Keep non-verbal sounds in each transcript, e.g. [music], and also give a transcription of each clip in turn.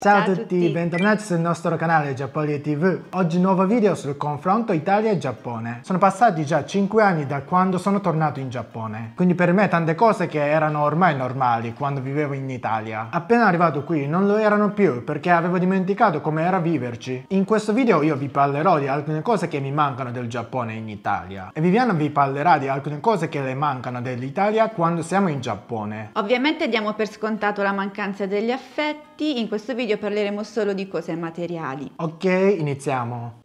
Ciao, Ciao a tutti, tutti. bentornati sul nostro canale Giappolia TV. Oggi nuovo video sul confronto Italia Giappone. Sono passati già 5 anni da quando sono tornato in Giappone, quindi per me tante cose che erano ormai normali quando vivevo in Italia. Appena arrivato qui non lo erano più perché avevo dimenticato com'era viverci. In questo video io vi parlerò di alcune cose che mi mancano del Giappone in Italia e Viviana vi parlerà di alcune cose che le mancano dell'Italia quando siamo in Giappone. Ovviamente diamo per scontato la mancanza degli affetti, in questo video video parleremo solo di cose materiali. Ok, iniziamo.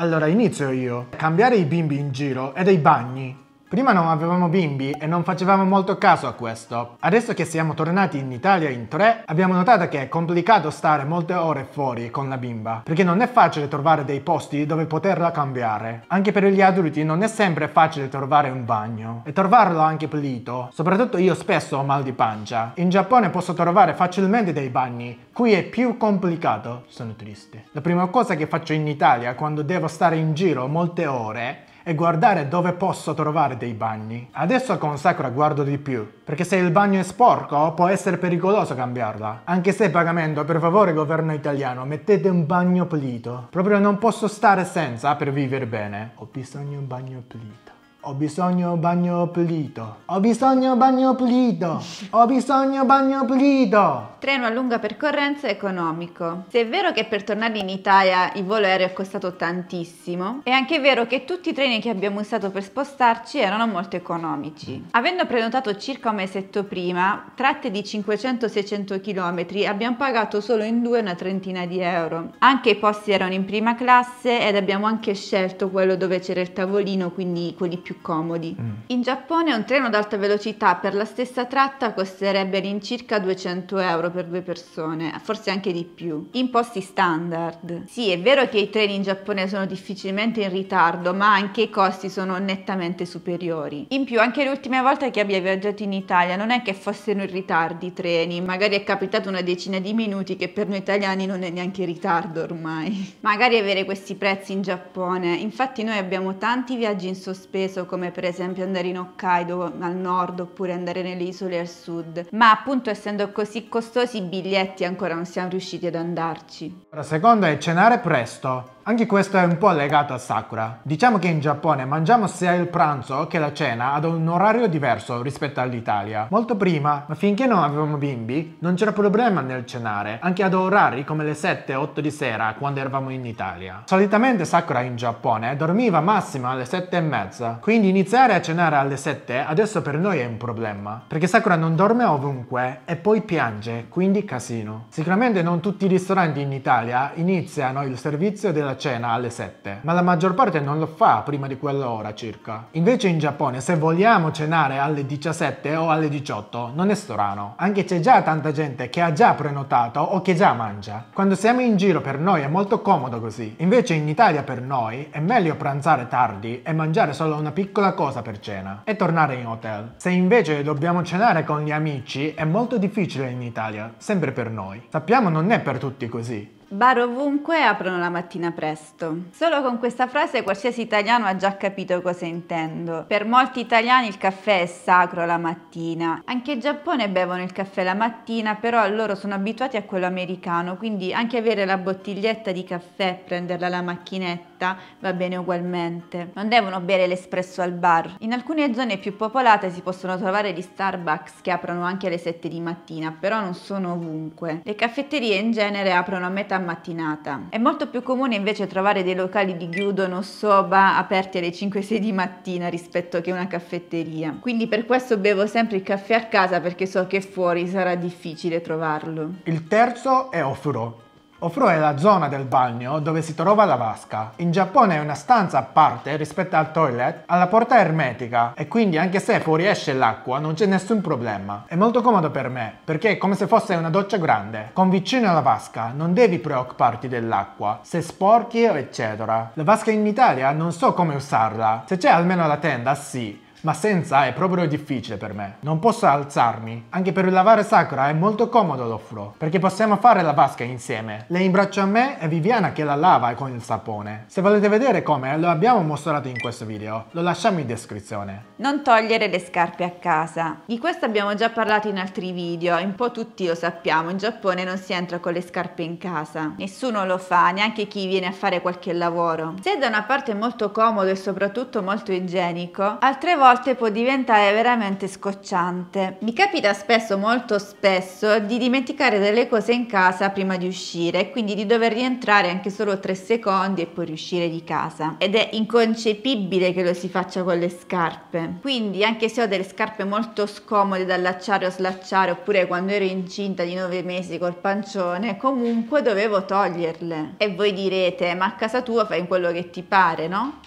Allora, inizio io. Cambiare i bimbi in giro è dei bagni. Prima non avevamo bimbi e non facevamo molto caso a questo. Adesso che siamo tornati in Italia in tre, abbiamo notato che è complicato stare molte ore fuori con la bimba, perché non è facile trovare dei posti dove poterla cambiare. Anche per gli adulti non è sempre facile trovare un bagno e trovarlo anche pulito. Soprattutto io spesso ho mal di pancia. In Giappone posso trovare facilmente dei bagni, qui è più complicato. Sono triste. La prima cosa che faccio in Italia quando devo stare in giro molte ore e guardare dove posso trovare dei bagni. Adesso con Sakura guardo di più, perché se il bagno è sporco può essere pericoloso cambiarla. Anche se pagamento, per favore governo italiano, mettete un bagno pulito. Proprio non posso stare senza per vivere bene. Ho bisogno di un bagno pulito. Ho bisogno bagno pulito. Ho bisogno bagno pulito. Ho bisogno bagno pulito. Treno a lunga percorrenza economico. Se è vero che per tornare in Italia il volo aereo è costato tantissimo, è anche vero che tutti i treni che abbiamo usato per spostarci erano molto economici. Avendo prenotato circa un mesetto prima, tratte di 500-600 km abbiamo pagato solo in due una trentina di euro. Anche i posti erano in prima classe ed abbiamo anche scelto quello dove c'era il tavolino, quindi quelli più più comodi. Mm. In Giappone un treno ad alta velocità per la stessa tratta costerebbe all'incirca 200 euro per due persone, forse anche di più, in posti standard. Sì, è vero che i treni in Giappone sono difficilmente in ritardo, ma anche i costi sono nettamente superiori. In più, anche l'ultima volta che abbia viaggiato in Italia non è che fossero in ritardo i treni, magari è capitato una decina di minuti che per noi italiani non è neanche in ritardo ormai. [laughs] Magari avere questi prezzi in Giappone, infatti noi abbiamo tanti viaggi in sospeso senso come per esempio andare in Hokkaido al nord oppure andare nelle isole al sud, ma appunto essendo così costosi i biglietti ancora non siamo riusciti ad andarci. La seconda è cenare presto. Anche questo è un po' legato a Sakura. Diciamo che in Giappone mangiamo sia il pranzo che la cena ad un orario diverso rispetto all'Italia. Molto prima, ma finché non avevamo bimbi, non c'era problema nel cenare, anche ad orari come le 7-8 di sera quando eravamo in Italia. Solitamente Sakura in Giappone dormiva massimo alle 7 e mezza, quindi iniziare a cenare alle 7 adesso per noi è un problema, perché Sakura non dorme ovunque e poi piange, quindi casino. Sicuramente non tutti i ristoranti in Italia iniziano il servizio della la cena alle 7, ma la maggior parte non lo fa prima di quell'ora circa. Invece in Giappone se vogliamo cenare alle 17 o alle 18 non è strano, anche c'è già tanta gente che ha già prenotato o che già mangia. Quando siamo in giro per noi è molto comodo così, invece in Italia per noi è meglio pranzare tardi e mangiare solo una piccola cosa per cena e tornare in hotel. Se invece dobbiamo cenare con gli amici è molto difficile in Italia, sempre per noi. Sappiamo non è per tutti così, Bar ovunque aprono la mattina presto. Solo con questa frase qualsiasi italiano ha già capito cosa intendo. Per molti italiani il caffè è sacro la mattina. Anche in Giappone bevono il caffè la mattina, però loro sono abituati a quello americano, quindi anche avere la bottiglietta di caffè, e prenderla alla macchinetta frutta va bene ugualmente. Non devono bere l'espresso al bar. In alcune zone più popolate si possono trovare gli Starbucks che aprono anche alle 7 di mattina, però non sono ovunque. Le caffetterie in genere aprono a metà mattinata. È molto più comune invece trovare dei locali di gyudon o soba aperti alle 5-6 di mattina rispetto che una caffetteria. Quindi per questo bevo sempre il caffè a casa perché so che fuori sarà difficile trovarlo. Il terzo è Ofuro, Ofuro è la zona del bagno dove si trova la vasca. In Giappone è una stanza a parte rispetto al toilet, alla porta ermetica e quindi anche se fuoriesce l'acqua non c'è nessun problema. È molto comodo per me perché è come se fosse una doccia grande. Con vicino alla vasca non devi preoccuparti dell'acqua, se sporchi eccetera. La vasca in Italia non so come usarla, se c'è almeno la tenda sì, ma senza è proprio difficile per me. Non posso alzarmi. Anche per il lavare sacra è molto comodo l'offro, perché possiamo fare la vasca insieme. Lei in braccio a me e Viviana che la lava con il sapone. Se volete vedere come, lo abbiamo mostrato in questo video. Lo lasciamo in descrizione. Non togliere le scarpe a casa. Di questo abbiamo già parlato in altri video, un po' tutti lo sappiamo, in Giappone non si entra con le scarpe in casa. Nessuno lo fa, neanche chi viene a fare qualche lavoro. Se da una parte è molto comodo e soprattutto molto igienico, altre volte volte può diventare veramente scocciante. Mi capita spesso, molto spesso, di dimenticare delle cose in casa prima di uscire e quindi di dover rientrare anche solo tre secondi e poi riuscire di casa. Ed è inconcepibile che lo si faccia con le scarpe. Quindi anche se ho delle scarpe molto scomode da allacciare o slacciare oppure quando ero incinta di 9 mesi col pancione, comunque dovevo toglierle. E voi direte, ma a casa tua fai quello che ti pare, no?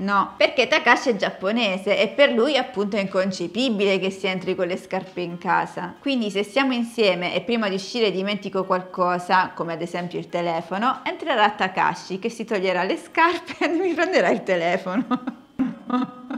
No, perché Takashi è giapponese e per lui appunto è inconcepibile che si entri con le scarpe in casa. Quindi se siamo insieme e prima di uscire dimentico qualcosa, come ad esempio il telefono, entrerà Takashi che si toglierà le scarpe e mi prenderà il telefono. [laughs]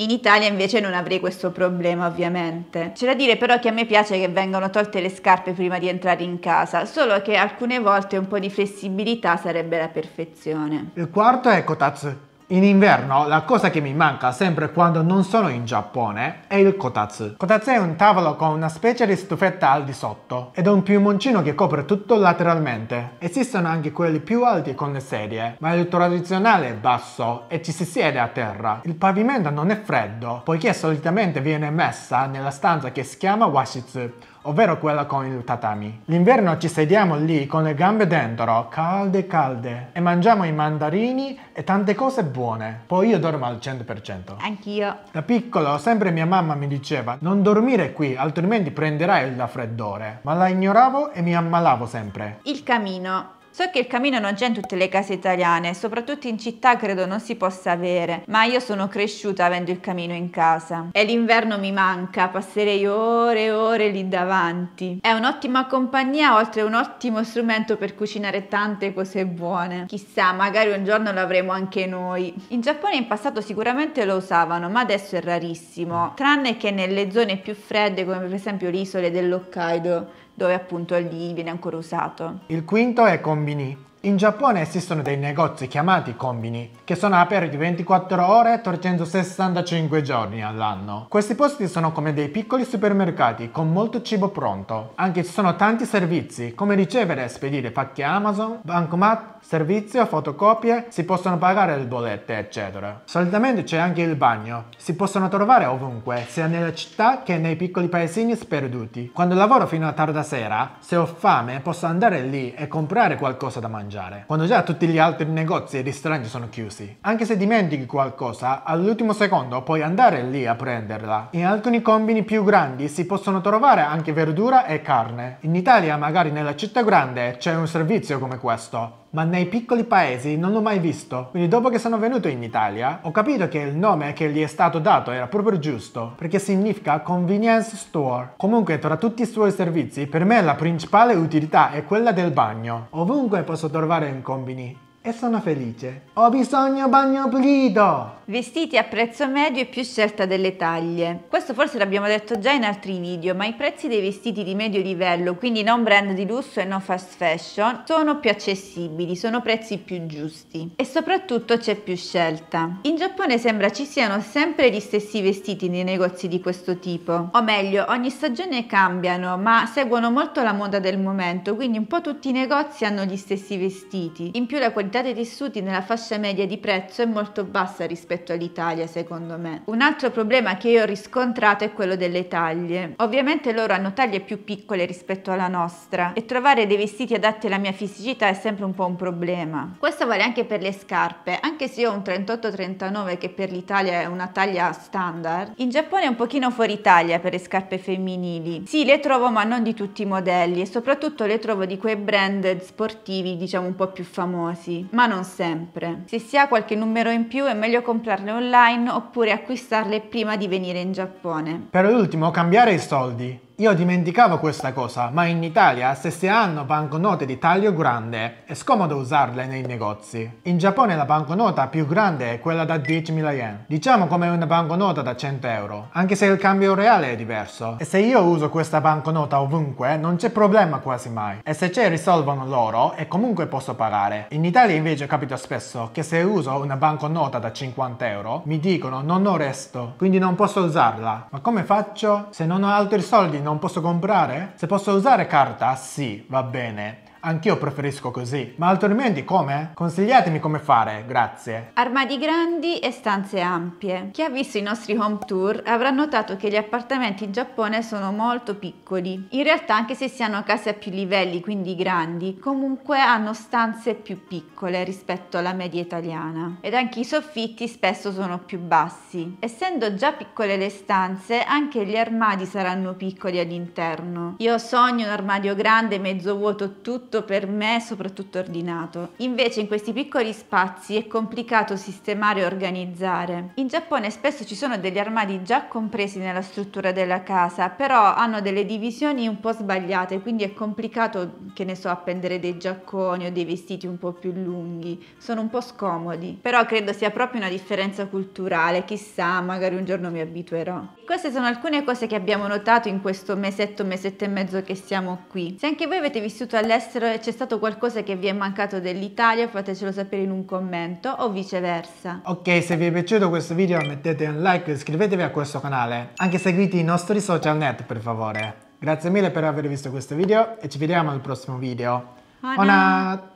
In Italia invece non avrei questo problema ovviamente. C'è da dire però che a me piace che vengano tolte le scarpe prima di entrare in casa, solo che alcune volte un po' di flessibilità sarebbe la perfezione. Il quarto è Kotatsu. In inverno la cosa che mi manca sempre quando non sono in Giappone è il kotatsu. Kotatsu è un tavolo con una specie di stufetta al di sotto ed un piumoncino che copre tutto lateralmente. Esistono anche quelli più alti con le sedie, ma il tradizionale è basso e ci si siede a terra. Il pavimento non è freddo, poiché solitamente viene messa nella stanza che si chiama washitsu ovvero quella con il tatami. L'inverno ci sediamo lì con le gambe dentro, calde calde, e mangiamo i mandarini e tante cose buone. Poi io dormo al 100%. Anch'io. Da piccolo sempre mia mamma mi diceva non dormire qui, altrimenti prenderai il raffreddore. Ma la ignoravo e mi ammalavo sempre. Il camino. So che il camino non c'è in tutte le case italiane, soprattutto in città credo non si possa avere, ma io sono cresciuta avendo il camino in casa. E l'inverno mi manca, passerei ore e ore lì davanti. È un'ottima compagnia, oltre a un ottimo strumento per cucinare tante cose buone. Chissà, magari un giorno l'avremo anche noi. In Giappone in passato sicuramente lo usavano, ma adesso è rarissimo, tranne che nelle zone più fredde come per esempio le isole dell'Hokkaido dove appunto lì viene ancora usato. Il quinto è combini. In Giappone esistono dei negozi chiamati combini, che sono aperti 24 ore 365 giorni all'anno. Questi posti sono come dei piccoli supermercati con molto cibo pronto. Anche ci sono tanti servizi, come ricevere e spedire pacchi Amazon, bancomat, servizio, fotocopie, si possono pagare le bollette, eccetera. Solitamente c'è anche il bagno. Si possono trovare ovunque, sia nella città che nei piccoli paesini sperduti. Quando lavoro fino a tarda sera, se ho fame posso andare lì e comprare qualcosa da mangiare mangiare, quando già tutti gli altri negozi e ristoranti sono chiusi. Anche se dimentichi qualcosa, all'ultimo secondo puoi andare lì a prenderla. In alcuni combini più grandi si possono trovare anche verdura e carne. In Italia, magari nella città grande, c'è un servizio come questo ma nei piccoli paesi non l'ho mai visto. Quindi dopo che sono venuto in Italia, ho capito che il nome che gli è stato dato era proprio giusto, perché significa convenience store. Comunque, tra tutti i suoi servizi, per me la principale utilità è quella del bagno. Ovunque posso trovare un combini e sono felice. Ho bisogno bagno pulito! vestiti a prezzo medio e più scelta delle taglie. Questo forse l'abbiamo detto già in altri video, ma i prezzi dei vestiti di medio livello, quindi non brand di lusso e non fast fashion, sono più accessibili, sono prezzi più giusti e soprattutto c'è più scelta. In Giappone sembra ci siano sempre gli stessi vestiti nei negozi di questo tipo, o meglio, ogni stagione cambiano, ma seguono molto la moda del momento, quindi un po' tutti i negozi hanno gli stessi vestiti. In più la qualità dei tessuti nella fascia media di prezzo è molto bassa rispetto rispetto all'Italia secondo me. Un altro problema che io ho riscontrato è quello delle taglie. Ovviamente loro hanno taglie più piccole rispetto alla nostra e trovare dei vestiti adatti alla mia fisicità è sempre un po' un problema. Questo vale anche per le scarpe, anche se io ho un 38-39 che per l'Italia è una taglia standard, in Giappone è un pochino fuori taglia per le scarpe femminili. Sì, le trovo ma non di tutti i modelli e soprattutto le trovo di quei brand sportivi diciamo un po' più famosi, ma non sempre. Se si ha qualche numero in più è meglio comprare comprarle online oppure acquistarle prima di venire in Giappone. Per ultimo, cambiare i soldi. Io dimenticavo questa cosa, ma in Italia se si hanno banconote di taglio grande è scomodo usarle nei negozi. In Giappone la banconota più grande è quella da 10.000 yen, diciamo come una banconota da 100 euro, anche se il cambio reale è diverso. E se io uso questa banconota ovunque non c'è problema quasi mai. E se c'è risolvono loro e comunque posso pagare. In Italia invece capita spesso che se uso una banconota da 50 euro mi dicono non ho resto, quindi non posso usarla. Ma come faccio? Se non ho altri soldi non posso comprare? Se posso usare carta? Sì, va bene. Anch'io preferisco così, ma altrimenti come? Consigliatemi come fare, grazie. Armadi grandi e stanze ampie. Chi ha visto i nostri home tour avrà notato che gli appartamenti in Giappone sono molto piccoli. In realtà anche se si hanno case a più livelli, quindi grandi, comunque hanno stanze più piccole rispetto alla media italiana. Ed anche i soffitti spesso sono più bassi. Essendo già piccole le stanze, anche gli armadi saranno piccoli all'interno. Io sogno un armadio grande, mezzo vuoto tutto tutto per me soprattutto ordinato. Invece in questi piccoli spazi è complicato sistemare e organizzare. In Giappone spesso ci sono degli armadi già compresi nella struttura della casa, però hanno delle divisioni un po' sbagliate, quindi è complicato, che ne so, appendere dei giacconi o dei vestiti un po' più lunghi. Sono un po' scomodi. Però credo sia proprio una differenza culturale, chissà, magari un giorno mi abituerò. Queste sono alcune cose che abbiamo notato in questo mesetto, mesetto e mezzo che siamo qui. Se anche voi avete vissuto all'estero c'è stato qualcosa che vi è mancato dell'Italia fatecelo sapere in un commento o viceversa. Ok, se vi è piaciuto questo video mettete un like e iscrivetevi a questo canale. Anche seguite i nostri social net per favore. Grazie mille per aver visto questo video e ci vediamo al prossimo video. Buona!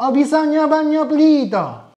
ho bisogno di bagnoplito.